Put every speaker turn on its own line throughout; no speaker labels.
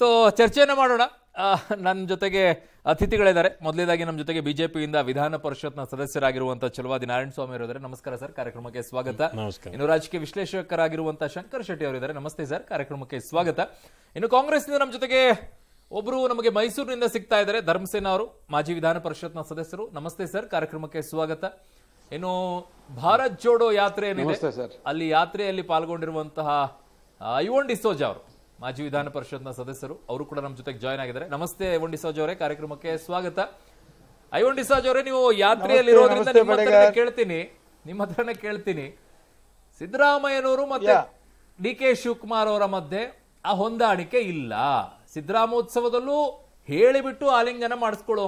so ಚರ್ಚೆಯನ್ನು ಮಾಡೋಣ ನನ್ನ ಜೊತೆಗೆ ಅತಿಥಿಗಳಿದ್ದಾರೆ ಮೊದಲೇದಾಗಿ ನಮ್ಮ ಜೊತೆಗೆ ಬಿಜೆಪಿಯಿಂದ ವಿಧಾನ ಪರಿಷತ್ನ ಸದಸ್ಯರಾಗಿರುವಂತಹ ಚಲುವಾದಿ ನಾರಾಯಣ ಸ್ವಾಮಿ ಅವರಿದ್ದಾರೆ ನಮಸ್ಕಾರ ಸರ್ ಕಾರ್ಯಕ್ರಮಕ್ಕೆ ಸ್ವಾಗತ ಇನ್ನು ರಾಜಕೀಯ ವಿಶ್ಲೇಷಕರಾಗಿರುವಂತಹ ಶಂಕರ್ ಶೆಟ್ಟಿ ಅವರಿದ್ದಾರೆ ನಮಸ್ತೆ ಸರ್ ಕಾರ್ಯಕ್ರಮಕ್ಕೆ ಸ್ವಾಗತ ಇನ್ನು ಕಾಂಗ್ರೆಸ್ನಿಂದ ನಮ್ಮ ಜೊತೆಗೆ ಒಬ್ಬರು ನಮಗೆ ಮೈಸೂರಿನಿಂದ ಸಿಗ್ತಾ ಇದ್ದಾರೆ ಧರ್ಮಸೇನ ಅವರು ಮಾಜಿ ವಿಧಾನ ಪರಿಷತ್ನ ಸದಸ್ಯರು ನಮಸ್ತೆ ಸರ್ ಕಾರ್ಯಕ್ರಮಕ್ಕೆ ಸ್ವಾಗತ ಇನ್ನು ಭಾರತ್ ಜೋಡೋ ಯಾತ್ರೆ ಅಲ್ಲಿ ಯಾತ್ರೆಯಲ್ಲಿ ಪಾಲ್ಗೊಂಡಿರುವಂತಹ ಐವನ್ ಡಿಸೋಜಾ ಅವರು ಮಾಜಿ ವಿಧಾನ ಪರಿಷತ್ನ ಸದಸ್ಯರು ಅವರು ಕೂಡ ನಮ್ಮ ಜೊತೆಗೆ ಜಾಯ್ನ್ ಆಗಿದ್ದಾರೆ ನಮಸ್ತೆ ಐವೊಂಡಿ ಸಾಜ್ ಅವರೇ ಕಾರ್ಯಕ್ರಮಕ್ಕೆ ಸ್ವಾಗತ ಐವೊಂಡಿ ಸಾಜ್ ಅವರೇ ನೀವು ಯಾತ್ರೆಯಲ್ಲಿ ಇರೋದ್ರಿಂದ ನಿಮ್ಮ ಹತ್ರ ಕೇಳ್ತೀನಿ ನಿಮ್ಮ ಹತ್ರನೇ ಕೇಳ್ತೀನಿ ಸಿದ್ದರಾಮಯ್ಯನವರು ಮತ್ತೆ ಡಿ ಕೆ ಶಿವಕುಮಾರ್ ಅವರ ಮಧ್ಯೆ ಆ ಹೊಂದಾಣಿಕೆ ಇಲ್ಲ ಸಿದ್ದರಾಮೋತ್ಸವದಲ್ಲೂ ಹೇಳಿಬಿಟ್ಟು ಆಲಿಂಗನ ಮಾಡಿಸ್ಕೊಳ್ಳೋ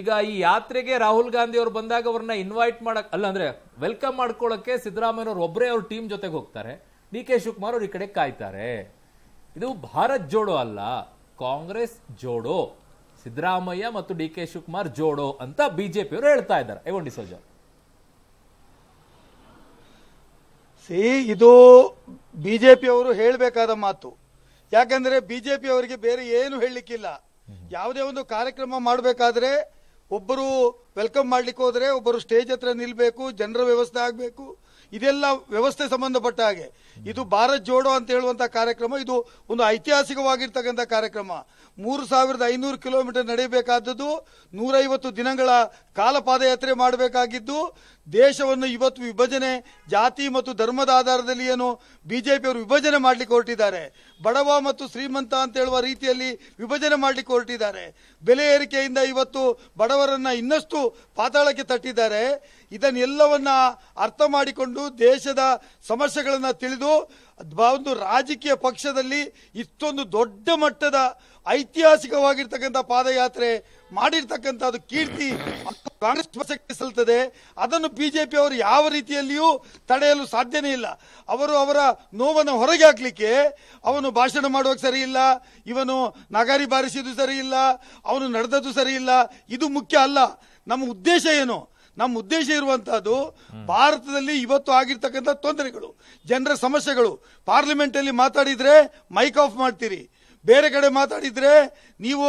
ಈಗ ಈ ಯಾತ್ರೆಗೆ ರಾಹುಲ್ ಗಾಂಧಿ ಅವರು ಬಂದಾಗ ಅವ್ರನ್ನ ಇನ್ವೈಟ್ ಮಾಡಕ್ ಅಲ್ಲ ಅಂದ್ರೆ ವೆಲ್ಕಮ್ ಮಾಡ್ಕೊಳ್ಳೋಕೆ ಸಿದ್ದರಾಮಯ್ಯನವ್ರು ಒಬ್ಬರೇ ಅವ್ರ ಟೀಮ್ ಜೊತೆಗೆ ಹೋಗ್ತಾರೆ ಡಿ ಕೆ ಶಿವಕುಮಾರ್ ಅವರು ಈ ಕಡೆ ಕಾಯ್ತಾರೆ ಇದು ಭಾರತ್ ಜೋಡೋ ಅಲ್ಲ ಕಾಂಗ್ರೆಸ್ ಜೋಡೋ ಸಿದ್ದರಾಮಯ್ಯ ಮತ್ತು ಡಿ ಕೆ ಶಿವಕುಮಾರ್ ಜೋಡೋ ಅಂತ ಅವರು ಹೇಳ್ತಾ ಇದ್ದಾರೆ ಐವನ್ ಡಿಸೋಜಾ
ಸಿ ಇದು ಅವರು ಹೇಳಬೇಕಾದ ಮಾತು ಯಾಕಂದ್ರೆ ಬಿಜೆಪಿ ಅವರಿಗೆ ಬೇರೆ ಏನು ಹೇಳಲಿಕ್ಕಿಲ್ಲ ಯಾವುದೇ ಒಂದು ಕಾರ್ಯಕ್ರಮ ಮಾಡಬೇಕಾದ್ರೆ ಒಬ್ಬರು ವೆಲ್ಕಮ್ ಮಾಡ್ಲಿಕ್ಕೆ ಹೋದ್ರೆ ಒಬ್ಬರು ಸ್ಟೇಜ್ ಹತ್ರ ನಿಲ್ಬೇಕು ಜನರ ವ್ಯವಸ್ಥೆ ಆಗಬೇಕು ಇದೆಲ್ಲ ವ್ಯವಸ್ಥೆ ಸಂಬಂಧಪಟ್ಟ ಹಾಗೆ ಇದು ಭಾರತ್ ಜೋಡೋ ಅಂತ ಹೇಳುವಂಥ ಕಾರ್ಯಕ್ರಮ ಇದು ಒಂದು ಐತಿಹಾಸಿಕವಾಗಿರ್ತಕ್ಕಂಥ ಕಾರ್ಯಕ್ರಮ ಮೂರು ಸಾವಿರದ ಐನೂರು ಕಿಲೋಮೀಟರ್ ನಡೆಯಬೇಕಾದದ್ದು ನೂರೈವತ್ತು ದಿನಗಳ ಕಾಲ ಪಾದಯಾತ್ರೆ ಮಾಡಬೇಕಾಗಿದ್ದು ದೇಶವನ್ನು ಇವತ್ತು ವಿಭಜನೆ ಜಾತಿ ಮತ್ತು ಧರ್ಮದ ಆಧಾರದಲ್ಲಿ ಏನು ಬಿಜೆಪಿಯವರು ವಿಭಜನೆ ಮಾಡಲಿಕ್ಕೆ ಹೊರಟಿದ್ದಾರೆ ಬಡವ ಮತ್ತು ಶ್ರೀಮಂತ ಅಂತ ಹೇಳುವ ರೀತಿಯಲ್ಲಿ ವಿಭಜನೆ ಮಾಡಲಿಕ್ಕೆ ಹೊರಟಿದ್ದಾರೆ ಬೆಲೆ ಏರಿಕೆಯಿಂದ ಇವತ್ತು ಬಡವರನ್ನು ಇನ್ನಷ್ಟು ಪಾತಾಳಕ್ಕೆ ತಟ್ಟಿದ್ದಾರೆ ಇದನ್ನೆಲ್ಲವನ್ನ ಅರ್ಥ ಮಾಡಿಕೊಂಡು ದೇಶದ ಸಮಸ್ಯೆಗಳನ್ನು ತಿಳಿದು ಒಂದು ರಾಜಕೀಯ ಪಕ್ಷದಲ್ಲಿ ಇಷ್ಟೊಂದು ದೊಡ್ಡ ಮಟ್ಟದ ಐತಿಹಾಸಿಕವಾಗಿರ್ತಕ್ಕಂಥ ಪಾದಯಾತ್ರೆ ಅದು ಕೀರ್ತಿ ಕಾಂಗ್ರೆಸ್ ಪಕ್ಷಕ್ಕೆ ಸಲ್ತದೆ ಅದನ್ನು ಪಿ ಅವರು ಯಾವ ರೀತಿಯಲ್ಲಿಯೂ ತಡೆಯಲು ಸಾಧ್ಯನೇ ಇಲ್ಲ ಅವರು ಅವರ ನೋವನ್ನು ಹೊರಗೆ ಹಾಕ್ಲಿಕ್ಕೆ ಅವನು ಭಾಷಣ ಮಾಡುವಾಗ ಸರಿ ಇಲ್ಲ ಇವನು ನಗಾರಿ ಬಾರಿಸಿದ್ದು ಸರಿ ಇಲ್ಲ ಅವನು ನಡೆದದ್ದು ಸರಿ ಇಲ್ಲ ಇದು ಮುಖ್ಯ ಅಲ್ಲ ನಮ್ಮ ಉದ್ದೇಶ ಏನು ನಮ್ಮ ಉದ್ದೇಶ ಇರುವಂತಹದ್ದು ಭಾರತದಲ್ಲಿ ಇವತ್ತು ಆಗಿರ್ತಕ್ಕಂಥ ತೊಂದರೆಗಳು ಜನರ ಸಮಸ್ಯೆಗಳು ಪಾರ್ಲಿಮೆಂಟ್ ಅಲ್ಲಿ ಮಾತಾಡಿದ್ರೆ ಮೈಕ್ ಆಫ್ ಮಾಡ್ತೀರಿ ಬೇರೆ ಕಡೆ ಮಾತಾಡಿದ್ರೆ ನೀವು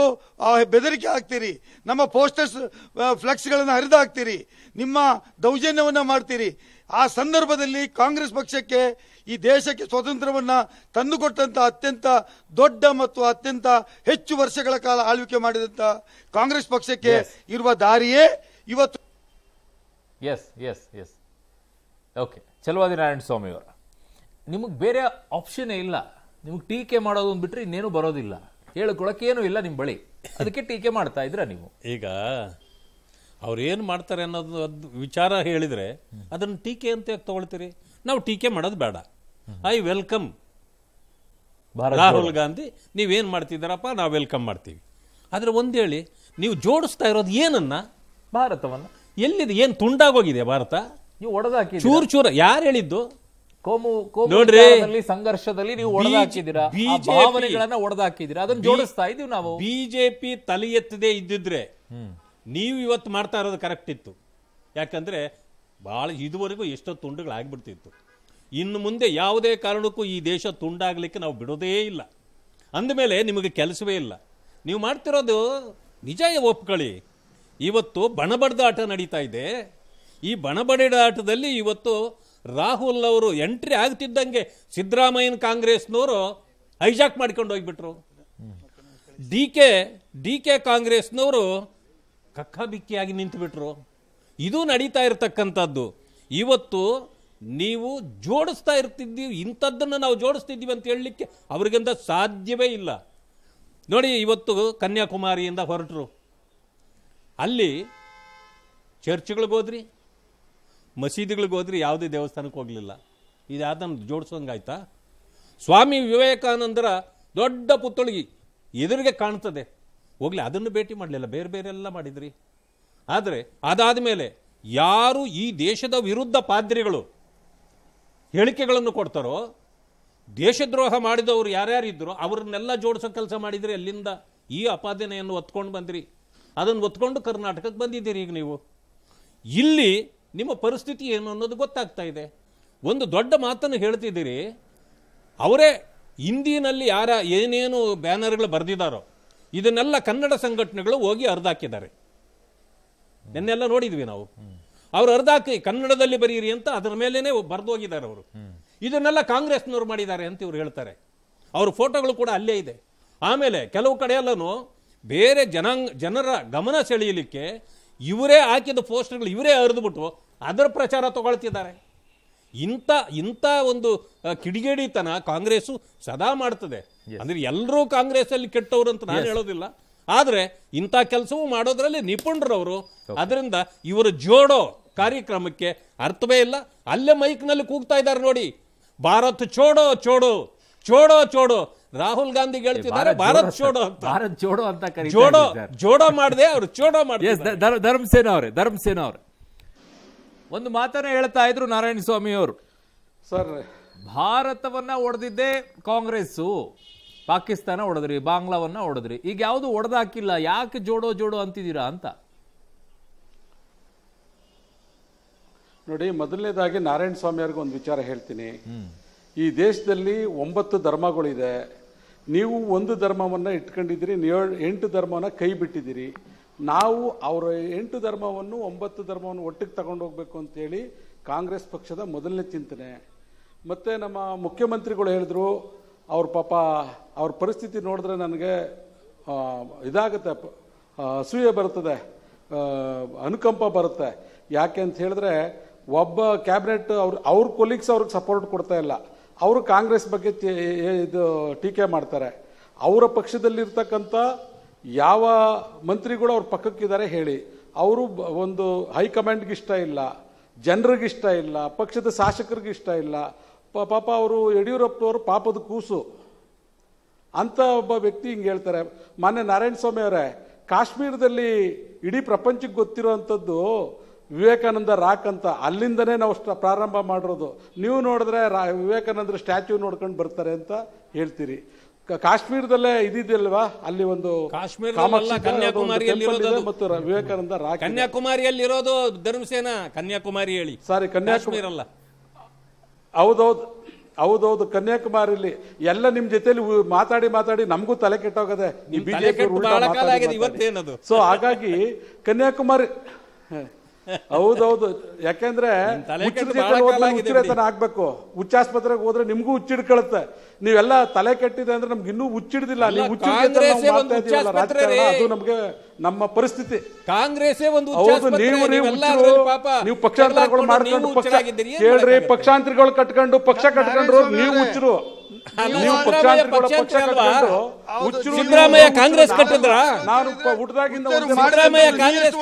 ಬೆದರಿಕೆ ಹಾಕ್ತೀರಿ ನಮ್ಮ ಪೋಸ್ಟರ್ಸ್ ಫ್ಲೆಕ್ಸ್ಗಳನ್ನು ಹರಿದು ಹಾಕ್ತೀರಿ ನಿಮ್ಮ ದೌರ್ಜನ್ಯವನ್ನು ಮಾಡ್ತೀರಿ ಆ ಸಂದರ್ಭದಲ್ಲಿ ಕಾಂಗ್ರೆಸ್ ಪಕ್ಷಕ್ಕೆ ಈ ದೇಶಕ್ಕೆ ಸ್ವಾತಂತ್ರ್ಯವನ್ನು ತಂದುಕೊಟ್ಟಂಥ ಅತ್ಯಂತ ದೊಡ್ಡ ಮತ್ತು ಅತ್ಯಂತ ಹೆಚ್ಚು ವರ್ಷಗಳ ಕಾಲ ಆಳ್ವಿಕೆ ಮಾಡಿದಂಥ ಕಾಂಗ್ರೆಸ್ ಪಕ್ಷಕ್ಕೆ ಇರುವ ದಾರಿಯೇ ಇವತ್ತು
ಎಸ್ ಎಸ್ ಎಸ್ ಓಕೆ ಸ್ವಾಮಿ ಅವರ ನಿಮಗೆ ಬೇರೆ ಆಪ್ಷನ್ನೇ ಇಲ್ಲ ನಿಮಗೆ ಟೀಕೆ ಮಾಡೋದು ಅಂದ್ಬಿಟ್ರೆ
ಇನ್ನೇನು ಬರೋದಿಲ್ಲ ಏನು ಇಲ್ಲ ನಿಮ್ಮ ಬಳಿ ಅದಕ್ಕೆ ಟೀಕೆ ಮಾಡ್ತಾ ಇದ್ರ ನೀವು ಈಗ ಅವ್ರು ಏನು ಮಾಡ್ತಾರೆ ಅನ್ನೋದು ಅದು ವಿಚಾರ ಹೇಳಿದರೆ ಅದನ್ನು ಟೀಕೆ ಅಂತ ಯಾಕೆ ತೊಗೊಳ್ತೀರಿ ನಾವು ಟೀಕೆ ಮಾಡೋದು ಬೇಡ ಐ ವೆಲ್ಕಮ್ ರಾಹುಲ್ ಗಾಂಧಿ ನೀವೇನು ಮಾಡ್ತಿದ್ದೀರಪ್ಪ ನಾವು ವೆಲ್ಕಮ್ ಮಾಡ್ತೀವಿ ಆದರೆ ಒಂದು ಹೇಳಿ ನೀವು ಜೋಡಿಸ್ತಾ ಇರೋದು ಏನನ್ನ ಭಾರತವನ್ನು ಎಲ್ಲಿದೆ ಏನು ತುಂಡಾಗೋಗಿದೆ ಭಾರತ ನೀವು ಒಡೆದಾಕಿ ಚೂರು ಚೂರು ಯಾರು ಹೇಳಿದ್ದು
ಕೋಮು ಸಂಘರ್ಷದಲ್ಲಿ ನೀವು ಒಡೆದಾಕಿದ್ದೀರಾ ಭಾವನೆಗಳನ್ನ ಒಡೆದಾಕಿದ್ದೀರಾ ಅದನ್ನ ಜೋಡಿಸ್ತಾ ಇದೀವಿ ನಾವು
ಬಿಜೆಪಿ ತಲೆ ಎತ್ತದೇ ಇದ್ದಿದ್ರೆ ನೀವು ಇವತ್ತು ಮಾಡ್ತಾ ಇರೋದು ಕರೆಕ್ಟ್ ಇತ್ತು ಯಾಕಂದ್ರೆ ಬಹಳ ಇದುವರೆಗೂ ಎಷ್ಟೋ ತುಂಡುಗಳಾಗ್ಬಿಡ್ತಿತ್ತು ಇನ್ನು ಮುಂದೆ ಯಾವುದೇ ಕಾರಣಕ್ಕೂ ಈ ದೇಶ ತುಂಡಾಗಲಿಕ್ಕೆ ನಾವು ಬಿಡೋದೇ ಇಲ್ಲ ಅಂದಮೇಲೆ ನಿಮಗೆ ಕೆಲಸವೇ ಇಲ್ಲ ನೀವು ಮಾಡ್ತಿರೋದು ನಿಜ ಒಪ್ಕೊಳ್ಳಿ ಇವತ್ತು ಆಟ ನಡೀತಾ ಇದೆ ಈ ಆಟದಲ್ಲಿ ಇವತ್ತು ರಾಹುಲ್ ಅವರು ಎಂಟ್ರಿ ಆಗ್ತಿದ್ದಂಗೆ ಸಿದ್ದರಾಮಯ್ಯನ ಕಾಂಗ್ರೆಸ್ನವರು ಹೈಜಾಕ್ ಮಾಡ್ಕೊಂಡು ಹೋಗ್ಬಿಟ್ರು ಡಿ ಕೆ ಡಿ ಕೆ ಕಾಂಗ್ರೆಸ್ನವರು ನಿಂತು ನಿಂತುಬಿಟ್ರು ಇದು ನಡೀತಾ ಇರತಕ್ಕಂಥದ್ದು ಇವತ್ತು ನೀವು ಜೋಡಿಸ್ತಾ ಇರ್ತಿದ್ದೀವಿ ಇಂಥದ್ದನ್ನು ನಾವು ಜೋಡಿಸ್ತಿದ್ದೀವಿ ಅಂತ ಹೇಳಲಿಕ್ಕೆ ಅವ್ರಿಗಿಂತ ಸಾಧ್ಯವೇ ಇಲ್ಲ ನೋಡಿ ಇವತ್ತು ಕನ್ಯಾಕುಮಾರಿಯಿಂದ ಹೊರಟರು ಅಲ್ಲಿ ಚರ್ಚ್ಗಳಿಗೋದ್ರಿ ಮಸೀದಿಗಳಿಗೋದ್ರಿ ಯಾವುದೇ ದೇವಸ್ಥಾನಕ್ಕೆ ಹೋಗಲಿಲ್ಲ ಇದಾದನ್ನು ಜೋಡಿಸೋಂಗಾಯ್ತಾ ಸ್ವಾಮಿ ವಿವೇಕಾನಂದರ ದೊಡ್ಡ ಪುತ್ತೊಳಗಿ ಎದುರಿಗೆ ಕಾಣ್ತದೆ ಹೋಗಲಿ ಅದನ್ನು ಭೇಟಿ ಮಾಡಲಿಲ್ಲ ಬೇರೆ ಬೇರೆಲ್ಲ ಮಾಡಿದ್ರಿ ಆದರೆ ಅದಾದ ಮೇಲೆ ಯಾರು ಈ ದೇಶದ ವಿರುದ್ಧ ಪಾದ್ರಿಗಳು ಹೇಳಿಕೆಗಳನ್ನು ಕೊಡ್ತಾರೋ ದೇಶದ್ರೋಹ ಮಾಡಿದವರು ಇದ್ದರೋ ಅವರನ್ನೆಲ್ಲ ಜೋಡಿಸೋ ಕೆಲಸ ಮಾಡಿದರೆ ಅಲ್ಲಿಂದ ಈ ಅಪಾದನೆಯನ್ನು ಹೊತ್ಕೊಂಡು ಬಂದ್ರಿ ಅದನ್ನು ಒತ್ಕೊಂಡು ಕರ್ನಾಟಕಕ್ಕೆ ಬಂದಿದ್ದೀರಿ ಈಗ ನೀವು ಇಲ್ಲಿ ನಿಮ್ಮ ಪರಿಸ್ಥಿತಿ ಏನು ಅನ್ನೋದು ಗೊತ್ತಾಗ್ತಾ ಇದೆ ಒಂದು ದೊಡ್ಡ ಮಾತನ್ನು ಹೇಳ್ತಿದ್ದೀರಿ ಅವರೇ ಹಿಂದಿನಲ್ಲಿ ಯಾರ ಏನೇನು ಬ್ಯಾನರ್ಗಳು ಬರೆದಿದ್ದಾರೋ ಇದನ್ನೆಲ್ಲ ಕನ್ನಡ ಸಂಘಟನೆಗಳು ಹೋಗಿ ಅರ್ಧಾಕಿದ್ದಾರೆ ನಿನ್ನೆಲ್ಲ ನೋಡಿದ್ವಿ ನಾವು ಅವ್ರು ಅರ್ಧಾಕಿ ಕನ್ನಡದಲ್ಲಿ ಬರೀರಿ ಅಂತ ಅದರ ಮೇಲೇ ಬರೆದು ಹೋಗಿದ್ದಾರೆ ಅವರು ಇದನ್ನೆಲ್ಲ ಕಾಂಗ್ರೆಸ್ನವ್ರು ಮಾಡಿದ್ದಾರೆ ಅಂತ ಇವ್ರು ಹೇಳ್ತಾರೆ ಅವ್ರ ಫೋಟೋಗಳು ಕೂಡ ಅಲ್ಲೇ ಇದೆ ಆಮೇಲೆ ಕೆಲವು ಕಡೆಯಲ್ಲೂ ಬೇರೆ ಜನಾಂಗ ಜನರ ಗಮನ ಸೆಳೆಯಲಿಕ್ಕೆ ಇವರೇ ಹಾಕಿದ ಪೋಸ್ಟರ್ಗಳು ಇವರೇ ಹರಿದುಬಿಟ್ಟು ಅದರ ಪ್ರಚಾರ ತಗೊಳ್ತಿದ್ದಾರೆ ಇಂಥ ಇಂಥ ಒಂದು ಕಿಡಿಗೇಡಿತನ ಕಾಂಗ್ರೆಸ್ಸು ಸದಾ ಮಾಡ್ತದೆ ಅಂದರೆ ಎಲ್ಲರೂ ಕಾಂಗ್ರೆಸ್ಸಲ್ಲಿ ಕೆಟ್ಟವರು ಅಂತ ನಾನು ಹೇಳೋದಿಲ್ಲ ಆದರೆ ಇಂಥ ಕೆಲಸವೂ ಮಾಡೋದ್ರಲ್ಲಿ ನಿಪುಣರವರು ಅದರಿಂದ ಇವರು ಜೋಡೋ ಕಾರ್ಯಕ್ರಮಕ್ಕೆ ಅರ್ಥವೇ ಇಲ್ಲ ಅಲ್ಲೇ ಮೈಕ್ನಲ್ಲಿ ಕೂಗ್ತಾ ಇದ್ದಾರೆ ನೋಡಿ ಭಾರತ್ ಚೋಡೋ ಚೋಡೋ ಚೋಡೋ ಚೋಡೋ ರಾಹುಲ್ ಗಾಂಧಿ ಹೇಳ್ತಿದ್ದಾರೆ ಭಾರತ್ ಜೋಡೋ ಅಂತ ಭಾರತ್ ಜೋಡೋ ಅಂತ ಜೋಡೋ ಜೋಡೋ ಮಾಡಿದೆ ಅವರು ಚೋಡೋ ಮಾಡಿ
ಧರ್ಮಸೇನ ಅವರೇ ಧರ್ಮಸೇನ ಅವರೇ ಒಂದು ಮಾತನ್ನ ಹೇಳ್ತಾ ಇದ್ರು ನಾರಾಯಣ ಸ್ವಾಮಿ ಅವರು ಸರ್ ಭಾರತವನ್ನ ಒಡೆದಿದ್ದೆ ಕಾಂಗ್ರೆಸ್ಸು ಪಾಕಿಸ್ತಾನ ಹೊಡೆದ್ರಿ ಬಾಂಗ್ಲಾವನ್ನ ಹೊಡೆದ್ರಿ ಈಗ ಯಾವುದು ಒಡೆದಾಕಿಲ್ಲ ಯಾಕೆ ಜೋಡೋ ಜೋಡೋ ಅಂತಿದ್ದೀರಾ ಅಂತ
ನೋಡಿ ಮೊದಲನೇದಾಗಿ ನಾರಾಯಣ ಸ್ವಾಮಿ ಅವ್ರಿಗೆ ಒಂದು ವಿಚಾರ ಹೇಳ್ತೀನಿ ಈ ದೇಶದಲ್ಲಿ ಒಂಬತ್ತು ಧರ್ಮಗಳಿದೆ ನೀವು ಒಂದು ಧರ್ಮವನ್ನು ಇಟ್ಕೊಂಡಿದ್ದೀರಿ ಏಳು ಎಂಟು ಧರ್ಮವನ್ನು ಕೈ ಬಿಟ್ಟಿದ್ದೀರಿ ನಾವು ಅವರ ಎಂಟು ಧರ್ಮವನ್ನು ಒಂಬತ್ತು ಧರ್ಮವನ್ನು ಒಟ್ಟಿಗೆ ತಗೊಂಡು ಹೋಗಬೇಕು ಅಂತೇಳಿ ಕಾಂಗ್ರೆಸ್ ಪಕ್ಷದ ಮೊದಲನೇ ಚಿಂತನೆ ಮತ್ತು ನಮ್ಮ ಮುಖ್ಯಮಂತ್ರಿಗಳು ಹೇಳಿದ್ರು ಅವ್ರ ಪಾಪ ಅವ್ರ ಪರಿಸ್ಥಿತಿ ನೋಡಿದ್ರೆ ನನಗೆ ಇದಾಗುತ್ತೆ ಅಸೂಯೆ ಬರುತ್ತದೆ ಅನುಕಂಪ ಬರುತ್ತೆ ಯಾಕೆ ಅಂತ ಹೇಳಿದ್ರೆ ಒಬ್ಬ ಕ್ಯಾಬಿನೆಟ್ ಅವ್ರ ಅವ್ರ ಕೊಲೀಗ್ಸ್ ಅವ್ರಿಗೆ ಸಪೋರ್ಟ್ ಕೊಡ್ತಾ ಇಲ್ಲ ಅವರು ಕಾಂಗ್ರೆಸ್ ಬಗ್ಗೆ ಇದು ಟೀಕೆ ಮಾಡ್ತಾರೆ ಅವರ ಪಕ್ಷದಲ್ಲಿರ್ತಕ್ಕಂಥ ಯಾವ ಮಂತ್ರಿಗಳು ಅವ್ರ ಪಕ್ಕಕ್ಕಿದ್ದಾರೆ ಹೇಳಿ ಅವರು ಒಂದು ಹೈಕಮಾಂಡ್ಗೆ ಇಷ್ಟ ಇಲ್ಲ ಜನರಿಗಿಷ್ಟ ಇಲ್ಲ ಪಕ್ಷದ ಇಷ್ಟ ಇಲ್ಲ ಪಾಪ ಅವರು ಯಡಿಯೂರಪ್ಪನವರು ಪಾಪದ ಕೂಸು ಅಂಥ ಒಬ್ಬ ವ್ಯಕ್ತಿ ಹಿಂಗೆ ಹೇಳ್ತಾರೆ ಮಾನ್ಯ ನಾರಾಯಣಸ್ವಾಮಿ ಅವರೇ ಕಾಶ್ಮೀರದಲ್ಲಿ ಇಡೀ ಪ್ರಪಂಚಕ್ಕೆ ಗೊತ್ತಿರೋ ಅಂಥದ್ದು ವಿವೇಕಾನಂದ ರಾಕ್ ಅಂತ ಅಲ್ಲಿಂದನೇ ನಾವು ಪ್ರಾರಂಭ ಮಾಡಿರೋದು ನೀವು ನೋಡಿದ್ರೆ ರಾ ವಿವೇಕಾನಂದರ ಸ್ಟ್ಯಾಚ್ಯೂ ನೋಡ್ಕೊಂಡು ಬರ್ತಾರೆ ಅಂತ ಹೇಳ್ತೀರಿ ಕಾಶ್ಮೀರದಲ್ಲೇ ಇದಿದೆಯಲ್ವಾ ಅಲ್ಲಿ ಒಂದು ಕಾಶ್ಮೀರ ಮತ್ತು ವಿವೇಕಾನಂದ ರಾಕ್
ಕನ್ಯಾಕುಮಾರಿಯಲ್ಲಿ ಇರೋದು ಧರ್ಮಸೇನ ಕನ್ಯಾಕುಮಾರಿ ಹೇಳಿ ಸಾರಿ ಕನ್ಯಾಕುಮಾರಿ ಅಲ್ಲ
ಹೌದೌದು ಹೌದೌದು ಕನ್ಯಾಕುಮಾರಿಲಿ ಎಲ್ಲ ನಿಮ್ ಜೊತೆಲಿ ಮಾತಾಡಿ ಮಾತಾಡಿ ನಮಗೂ ತಲೆ ಕೆಟ್ಟೋಗದೆ ಬಿಜೆಪಿ ಸೊ ಹಾಗಾಗಿ ಕನ್ಯಾಕುಮಾರಿ ಹೌದೌದು ಯಾಕೆಂದ್ರೆ ಉಚ್ಚಿಡತನ ಆಗ್ಬೇಕು ಉಚ್ಚಾಸ್ಪತ್ರೆಗೆ ಹೋದ್ರೆ ನಿಮ್ಗೂ ಉಚ್ಚಿಡ್ಕೊಳುತ್ತೆ ನೀವೆಲ್ಲ ತಲೆ ಕೆಟ್ಟಿದೆ ಅಂದ್ರೆ ನಮ್ಗೆ ಇನ್ನೂ ಉಚ್ಚಿಡ್ದಿಲ್ಲ ಅದು ನಮ್ಗೆ ನಮ್ಮ ಪರಿಸ್ಥಿತಿ ಕಾಂಗ್ರೆಸ್ ಒಂದು ನೀವು ನೀವು ಪಕ್ಷಾಂತರಗಳು ಮಾಡ್ಕೊಂಡು ಪಕ್ಷ ಕೇಳ್ರಿ ಪಕ್ಷಾಂತರಿಗಳು ಕಟ್ಕೊಂಡು ಪಕ್ಷ ಕಟ್ಕೊಂಡ್ರು ನೀವು ಉಚ್ಚರು ನೀವು
ಸಿದ್ದರಾಮಯ್ಯ ಕಾಂಗ್ರೆಸ್ ಕಟ್ಟಿದ್ರ
ನಾನು ಹುಟ್ಟದಾಗಿಂದ ಸಿದ್ದರಾಮಯ್ಯ ಕಾಂಗ್ರೆಸ್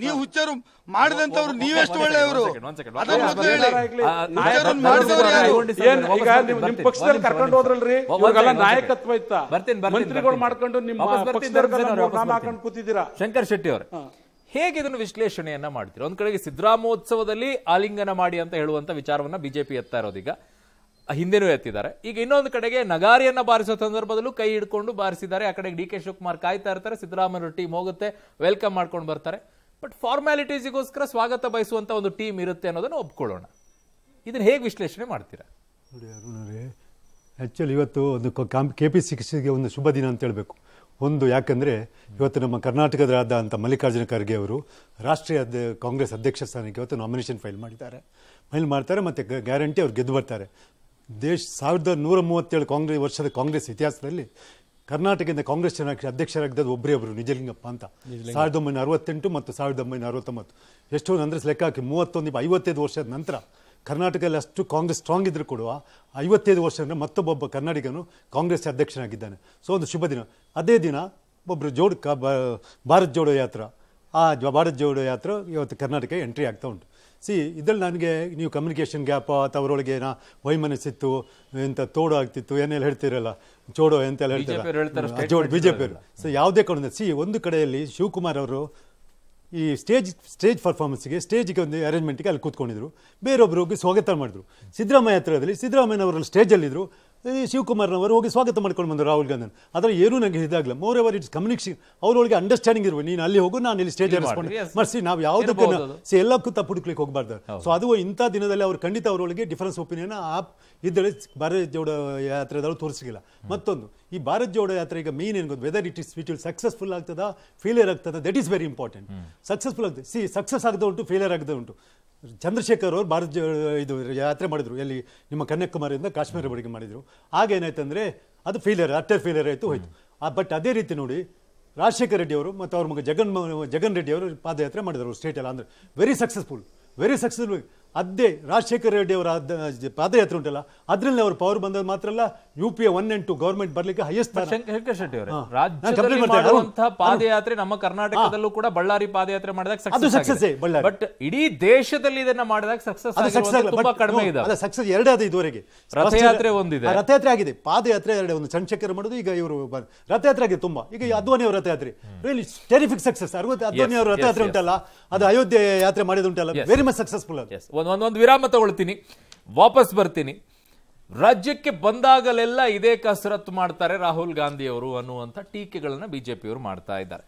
ನೀವು ಹುಚ್ಚರು ಮಾಡಿದಂತವ್ರು ನೀವೆಷ್ಟು ಒಳ್ಳೆಯವರು ಪಕ್ಷದಲ್ಲಿ
ನಾಯಕತ್ವ ಇತ್ತ ಮಂತ್ರಿಗಳು ಮಾಡ್ಕೊಂಡು ನಿಮ್ಮ ಶಂಕರ್ ಶೆಟ್ಟಿ
ಅವರು ಹೇಗೆ ಇದನ್ನು ವಿಶ್ಲೇಷಣೆಯನ್ನ ಮಾಡ್ತೀರಾ ಒಂದ್ ಕಡೆಗೆ ಸಿದ್ದರಾಮೋತ್ಸವದಲ್ಲಿ ಆಲಿಂಗನ ಮಾಡಿ ಅಂತ ಹೇಳುವಂತ ವಿಚಾರವನ್ನ ಬಿಜೆಪಿ ಎತ್ತಾ ಇರೋದೀಗ ಹಿಂದೆನೂ ಎತ್ತಿದ್ದಾರೆ ಈಗ ಇನ್ನೊಂದು ಕಡೆಗೆ ನಗಾರಿಯನ್ನ ಬಾರಿಸೋ ಸಂದರ್ಭದಲ್ಲೂ ಕೈ ಹಿಡ್ಕೊಂಡು ಬಾರಿಸಿದ್ದಾರೆ ಆ ಕಡೆ ಡಿ ಕೆ ಶಿವಕುಮಾರ್ ಕಾಯ್ತಾ ಇರ್ತಾರೆ ಸಿದ್ದರಾಮಯ್ಯ ಟೀಮ್ ಹೋಗುತ್ತೆ ವೆಲ್ಕಮ್ ಮಾಡ್ಕೊಂಡು ಬರ್ತಾರೆ ಬಟ್ ಫಾರ್ಮ್ಯಾಲಿಟೀಸಿಗೋಸ್ಕರ ಸ್ವಾಗತ ಬಯಸುವಂಥ ಒಂದು ಟೀಮ್ ಇರುತ್ತೆ ಅನ್ನೋದನ್ನು ಒಪ್ಕೊಳ್ಳೋಣ ಇದನ್ನು ಹೇಗೆ ವಿಶ್ಲೇಷಣೆ ಮಾಡ್ತೀರಾ
ನೋಡಿ ಅರುಣರೇ ಆ್ಯಕ್ಚುಲಿ ಇವತ್ತು ಒಂದು ಕೆ ಪಿ ಸಿಕ್ಸ್ಗೆ ಒಂದು ಶುಭ ದಿನ ಅಂತ ಹೇಳಬೇಕು ಒಂದು ಯಾಕಂದರೆ ಇವತ್ತು ನಮ್ಮ ಕರ್ನಾಟಕದಾದಂಥ ಮಲ್ಲಿಕಾರ್ಜುನ ಖರ್ಗೆ ಅವರು ರಾಷ್ಟ್ರೀಯ ಕಾಂಗ್ರೆಸ್ ಅಧ್ಯಕ್ಷ ಸ್ಥಾನಕ್ಕೆ ಇವತ್ತು ನಾಮಿನೇಷನ್ ಫೈಲ್ ಮಾಡಿದ್ದಾರೆ ಫೈಲ್ ಮಾಡ್ತಾರೆ ಮತ್ತು ಗ್ಯಾರಂಟಿ ಅವ್ರು ಗೆದ್ದು ಬರ್ತಾರೆ ದೇಶ ಸಾವಿರದ ನೂರ ಮೂವತ್ತೇಳು ಕಾಂಗ್ರೆಸ್ ವರ್ಷದ ಕಾಂಗ್ರೆಸ್ ಇತಿಹಾಸದಲ್ಲಿ ಕರ್ನಾಟಕದಿಂದ ಕಾಂಗ್ರೆಸ್ ಅಧ್ಯಕ್ಷರಾಗಿದ್ದು ಒಬ್ಬರೇ ಒಬ್ಬರು ನಿಜಲಿಂಗಪ್ಪ ಅಂತ ಸಾವಿರದ ಒಂಬೈನೂರ ಅರವತ್ತೆಂಟು ಮತ್ತು ಸಾವಿರದ ಒಂಬೈನೂರ ಅರವತ್ತೊಂಬತ್ತು ಎಷ್ಟೋ ಅಂದರೆ ಲೆಕ್ಕ ಹಾಕಿ ಮೂವತ್ತೊಂದು ಐವತ್ತೈದು ವರ್ಷದ ನಂತರ ಕರ್ನಾಟಕದಲ್ಲಿ ಅಷ್ಟು ಕಾಂಗ್ರೆಸ್ ಸ್ಟ್ರಾಂಗ್ ಇದ್ದರೂ ಕೂಡ ಐವತ್ತೈದು ವರ್ಷ ಅಂದರೆ ಮತ್ತೊಬ್ಬೊಬ್ಬ ಕರ್ನಾಟಕನು ಕಾಂಗ್ರೆಸ್ ಅಧ್ಯಕ್ಷನಾಗಿದ್ದಾನೆ ಸೊ ಒಂದು ಶುಭ ದಿನ ಅದೇ ದಿನ ಒಬ್ಬರು ಜೋಡ್ ಭಾರತ್ ಜೋಡೋ ಯಾತ್ರ ಆ ಭಾರತ್ ಜೋಡೋ ಯಾತ್ರೆ ಇವತ್ತು ಕರ್ನಾಟಕ ಎಂಟ್ರಿ ಆಗ್ತಾ ಉಂಟು ಸಿ ಇದರಲ್ಲಿ ನನಗೆ ನೀವು ಕಮ್ಯುನಿಕೇಷನ್ ಗ್ಯಾಪ್ ಅಥವಾ ಅವರೊಳಗೆ ಏನೋ ವೈಮನಸ್ಸಿತ್ತು ಎಂತ ತೋಡು ಆಗ್ತಿತ್ತು ಏನೆಲ್ಲ ಹೇಳ್ತಿರಲ್ಲ ಚೋಡೋ ಎಂತೆಲ್ಲ ಹೇಳ್ತಾರೆ ಬಿ ಜೆ ಪಿಯವರು ಸೊ ಯಾವುದೇ ಕಡೆ ಸಿ ಒಂದು ಕಡೆಯಲ್ಲಿ ಶಿವಕುಮಾರ್ ಅವರು ಈ ಸ್ಟೇಜ್ ಸ್ಟೇಜ್ ಪರ್ಫಾರ್ಮೆನ್ಸ್ಗೆ ಸ್ಟೇಜ್ಗೆ ಒಂದು ಅರೇಂಜ್ಮೆಂಟ್ಗೆ ಅಲ್ಲಿ ಕೂತ್ಕೊಂಡಿದ್ರು ಬೇರೊಬ್ಬರಿಗೆ ಸ್ವಾಗತ ಮಾಡಿದ್ರು ಸಿದ್ದರಾಮಯ್ಯ ಹತ್ರದಲ್ಲಿ ಅವರಲ್ಲಿ ಸ್ಟೇಜಲ್ಲಿದ್ದರು ಶಿವಕುಮಾರ್ನವರು ಹೋಗಿ ಸ್ವಾಗತ ಮಾಡ್ಕೊಂಡು ಬಂದರು ರಾಹುಲ್ ಗಾಂಧಿ ಆದರೆ ಏನು ನನಗೆ ಇದಾಗಲ್ಲ ಮೋರ್ ಎವರ್ ಇಟ್ಸ್ ಕಮ್ಯುನಿಕೇಷನ್ ಅವರೊಳಗೆ ಅಂಡರ್ಸ್ಟ್ಯಾಂಡಿಂಗ್ ಇರುವ ನೀನು ಅಲ್ಲಿ ಹೋಗು ನಾನು ಇಲ್ಲಿ ಸ್ಟೇಜ್ ಮರ್ಸಿ ನಾವು ಯಾವುದಕ್ಕೆ ಸೊ ಎಲ್ಲಕ್ಕೂ ತಪ್ಪು ಹುಡುಕ್ಲಿಕ್ಕೆ ಹೋಗಬಾರ್ದು ಸೊ ಅದು ಇಂಥ ದಿನದಲ್ಲಿ ಅವರು ಖಂಡಿತ ಅವರೊಳಗೆ ಡಿಫರೆನ್ಸ್ ಒಪಿನಿಯನ್ ಆ ಇದ್ದೇಳಿ ಭಾರತ ಜೋಡ ಯಾತ್ರೆದವರು ತೋರಿಸಿಲ್ಲ ಮತ್ತೊಂದು ಈ ಭಾರತ್ ಜೋಡೋ ಯಾತ್ರೆ ಈಗ ಮೀನ್ ಏನು ಗೊತ್ತು whether it is it will successful ಆಗ್ತದ ಫೇಲಿಯರ್ ಆಗ್ತದ that is very important successful ಆಗ್ತದೆ ಸಿ ಸಕ್ಸಸ್ ಆಗದೆ ಉಂಟು ಫೇಲಿಯರ್ ಆಗದೆ ಉಂಟು ಚಂದ್ರಶೇಖರ್ ಅವರು ಭಾರತ ಇದು ಯಾತ್ರೆ ಮಾಡಿದ್ರು ಎಲ್ಲಿ ನಿಮ್ಮ ಕನ್ಯಾಕುಮಾರಿಯಿಂದ ಕಾಶ್ಮೀರ ಬಡಿಗೆ ಮಾಡಿದ್ರು ಆಗ ಅಂದ್ರೆ ಅದು ಫೇಲಿಯರ್ ಅಟರ್ ಫೇಲಿಯರ್ ಆಯಿತು ಹೋಯ್ತು ಬಟ್ ಅದೇ ರೀತಿ ನೋಡಿ ರಾಜಶೇಖರ ರೆಡ್ಡಿ ಅವರು ಮತ್ತು ಅವ್ರ ಮಗ ಜಗನ್ ಜಗನ್ ರೆಡ್ಡಿ ಅವರು ಪಾದಯಾತ್ರೆ ಮಾಡಿದರು ಸ್ಟೇಟಲ್ಲಿ ಅಂದರೆ ವೆರಿ ಸಕ್ಸಸ್ಫುಲ್ ವೆರಿ ಸಕ್ಸಸ್ಫುಲ್ ಅದೇ ರಾಜಶೇಖರ ರೆಡ್ಡಿ ಅವರ ಪಾದಯಾತ್ರೆ ಉಂಟಲ್ಲ ಅದರಲ್ಲಿ ಅವರು ಪವರ್ ಬಂದದ್ದು ಮಾತ್ರ ಅಲ್ಲ U P A one and two government ಬರ್ಲಿಕ್ಕೆ ಹೈಯೆಸ್ಟ್ ಶೆಟ್ಟಿ ಅವರು ರಾಜ್ಯದಲ್ಲಿ
ಪಾದಯಾತ್ರೆ ನಮ್ಮ ಕರ್ನಾಟಕದಲ್ಲೂ ಕೂಡ ಬಳ್ಳಾರಿ ಪಾದಯಾತ್ರೆ ಮಾಡಿದಾಗ ಸಕ್ಸಸ್ ಬಟ್ ಇಡೀ ದೇಶದಲ್ಲಿ ಇದನ್ನ ಮಾಡಿದಾಗ ಸಕ್ಸಸ್ ತುಂಬಾ ಕಡಿಮೆ ಇದೆ ಅಲ್ಲ
ಸಕ್ಸಸ್ ಎರಡೇ ಅದ ಇದುವರೆಗೆ ರಥಯಾತ್ರೆ ಒಂದಿದೆ ರಥಯಾತ್ರೆ ಆಗಿದೆ ಪಾದಯಾತ್ರೆ ಎರಡೇ ಒಂದು ಚಂದ್ರಶೇಖರ್ ಮಾಡೋದು ಈಗ ಇವರು ರಥಯಾತ್ರೆ ಆಗಿದೆ ತುಂಬಾ ಈಗ ಅದ್ವಾನಿ ಅವರ ರಥಯಾತ್ರೆ ರಿಯಲಿ ಟೆರಿಫಿಕ್ ಸಕ್ಸಸ್ ಅರವತ್ತು ಅದ್ವಾನಿ ಅವರ ರಥಯಾತ್ರೆ ಉಂಟಲ್ಲ ಅದು ಅಯೋಧ್ಯೆ ಯಾತ್ರೆ ಮಾಡಿದ ಉಂಟಲ್ಲ ವೆರಿ ಮಚ್ ಸಕ್ಸಸ್ಫುಲ್
ಒಂದೊಂದು ವಿರಾಮ ತಗೊಳ್ತೀನಿ ವಾಪಸ್ ಬರ್ತೀನಿ ರಾಜ್ಯಕ್ಕೆ ಬಂದಾಗಲೆಲ್ಲ ಇದೇ ಕಸರತ್ತು ಮಾಡ್ತಾರೆ ರಾಹುಲ್ ಗಾಂಧಿಯವರು ಅನ್ನುವಂಥ ಟೀಕೆಗಳನ್ನು ಬಿ ಜೆ ಪಿಯವರು ಮಾಡ್ತಾ ಇದ್ದಾರೆ